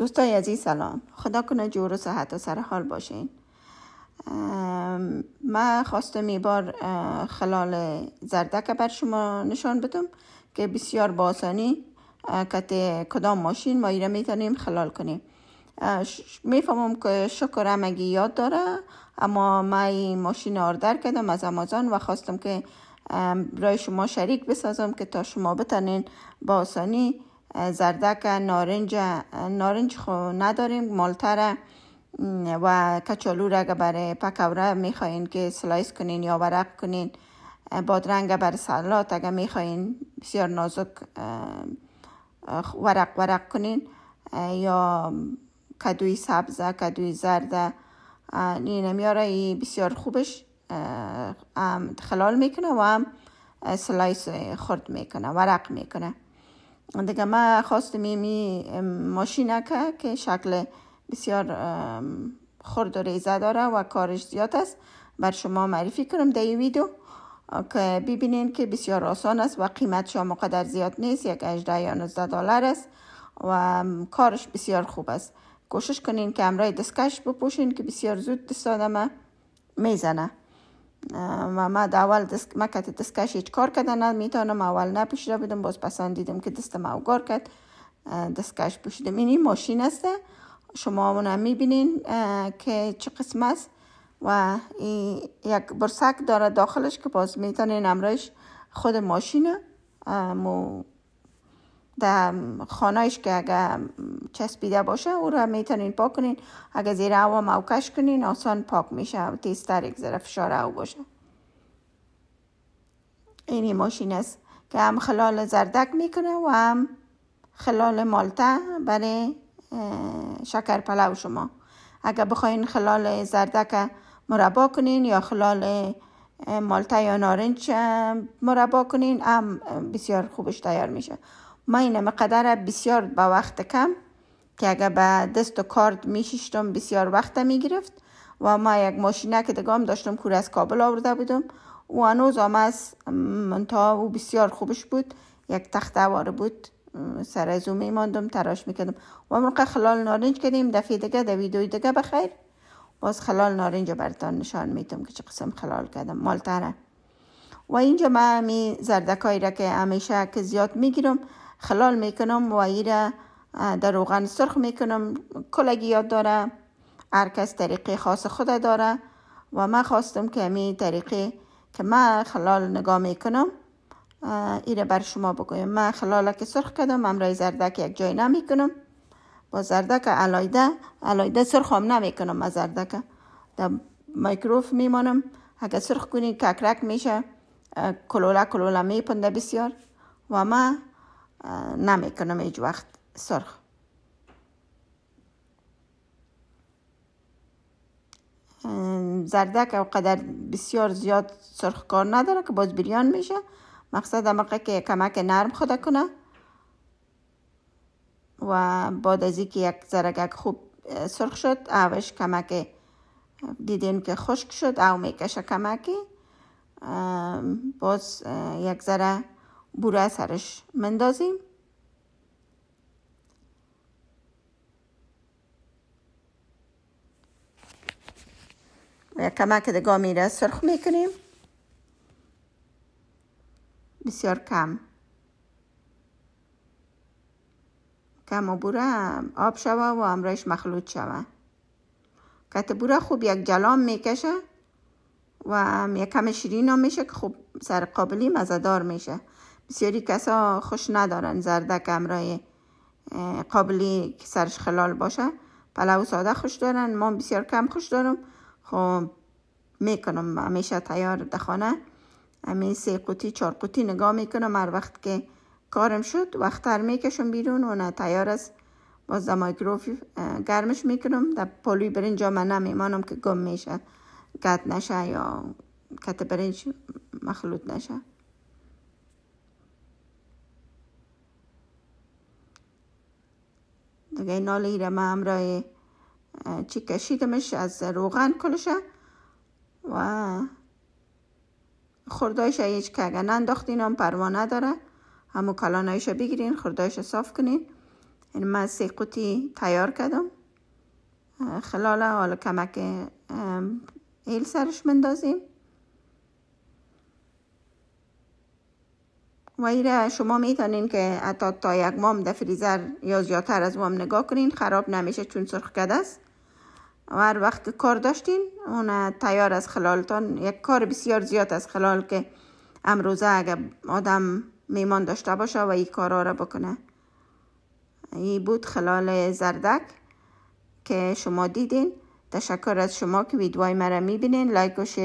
دوستای عزیز سلام خدا کنه جور و صحت و سر حال باشین من خواستم ای بار خلال زردک بر شما نشان بدم که بسیار با آسانی کت کدام ماشین ما ایره میتونیم خلال کنیم میفهمم که شکر همگی یاد داره اما من این ماشین آردر کردم از امازان و خواستم که برای شما شریک بسازم که تا شما بتنین با آسانی زردک نارنج نارنج خو نداریم مالتره و کچالو را برای پکوره میخواین که سلایس کنین یا ورق کنین بادرنگ بر سلات اگر میخواین بسیار نازک ورق ورق کنین یا کدوی سبزه کدوی زرده این میاره بسیار خوبش خلال میکنه و هم سلایس خرد میکنه ورق میکنه دیگه ما خواستم می ماشینه که شکل بسیار خرد و ریزه داره و کارش زیاد است بر شما معرفی کنم در ویدیو که ببینین که بسیار آسان است و قیمتش مقدر زیاد نیست یک 18 یا 19 دلار است و کارش بسیار خوب است کوشش کنین که امرای دستکش بپوشین که بسیار زود دست میزنه و ما اول دست ما که دستکش هیچ کار کرده میتونم اول را بیدم باز پسندیدم دیدم که دست ما اوگار کرد دستکش پوشیدم این ماشین است شما همون هم میبینین که چه قسم است و یک برسک داره داخلش که باز میتونین امرش خود ماشین مو در خانهش که اگر چسبیده باشه او را میتونین پاک کنین اگه زیر هوا موکش کنین آسان پاک میشه تیزتر یک ذره فشار او باشه اینی ماشین است که هم خلال زردک میکنه و هم خلال مالته برای شکر پلو شما اگر بخواین خلال زردک مربا کنین یا خلال مالته یا نارنج مربا کنین هم بسیار خوبش تیار میشه ما این مقدر بسیار با وقت کم که اگر به دست و کارت میشیشتم بسیار وقت میگرفت و ما یک ماشینه که دگام داشتم کور از کابل آورده بودم و هنوز هم از منطقه او بسیار خوبش بود یک تخت واره بود سر از او میماندم تراش میکردم و موقع خلال نارنج کردیم دفعه دگه در دوی دیگه بخیر باز خلال نارنج برتان نشان میدم که چه قسم خلال کردم مالتره و اینجا من همی را که همیشه که زیاد میگیرم خلال میکنم و در روغن سرخ میکنم کلگی یاد داره هر کس طریقه خاص خود داره و من خواستم که امی طریقه که من خلال نگاه میکنم ایره بر شما بگویم من خلال که سرخ کردم امرای زردک یک جای نمیکنم با زردک علایده علایده سرخ هم نمیکنم من زردک در مایکروف میمانم اگه سرخ کنی ککرک میشه کلوله کلوله میپنده بسیار و من نمیکنم هیچ وقت سرخ زردک او قدر بسیار زیاد سرخ کار نداره که باز بریان میشه مقصد امقه که کمک نرم خود کنه و بعد از که یک زرگک خوب سرخ شد اوش کمک دیدین که خشک شد او میکشه کمکی باز یک ذره بوره سرش مندازیم و کمک دگاه میره سرخ میکنیم بسیار کم کم و بوره آب شوه و همراهش مخلوط شوه کت بوره خوب یک جلام میکشه و یک کم شیرین میشه که خوب سر قابلی مزدار میشه بسیاری کسا خوش ندارن زردک امرای قابلی که سرش خلال باشه پلو ساده خوش دارن ما بسیار کم خوش دارم خب میکنم همیشه تیار دخانه همین سه قوطی چهار قوطی نگاه میکنم هر وقت که کارم شد وقت تر میکشم بیرون و نه تیار است باز در مایکروف گرمش میکنم در پلوی برنج من نمیمانم که گم میشه گد نشه یا کت برنج مخلوط نشه اگه نال را ما همراه چی کشیدمش از روغن کلشه و خوردایش هیچ اگه ننداختین هم پروا نداره همو کلانایش بگیرین خوردایش صاف کنین این یعنی من سه قوطی تیار کردم خلاله حالا کمک ایل سرش مندازیم و ایره شما میتونین که حتی تا یک مام در فریزر یا زیادتر از مام نگاه کنین خراب نمیشه چون سرخ کرده است و هر وقت کار داشتین اون تیار از خلالتان یک کار بسیار زیاد از خلال که امروزه اگر آدم میمان داشته باشه و این کارا را بکنه این بود خلال زردک که شما دیدین تشکر از شما که ویدیوهای مرا میبینین لایک و شیر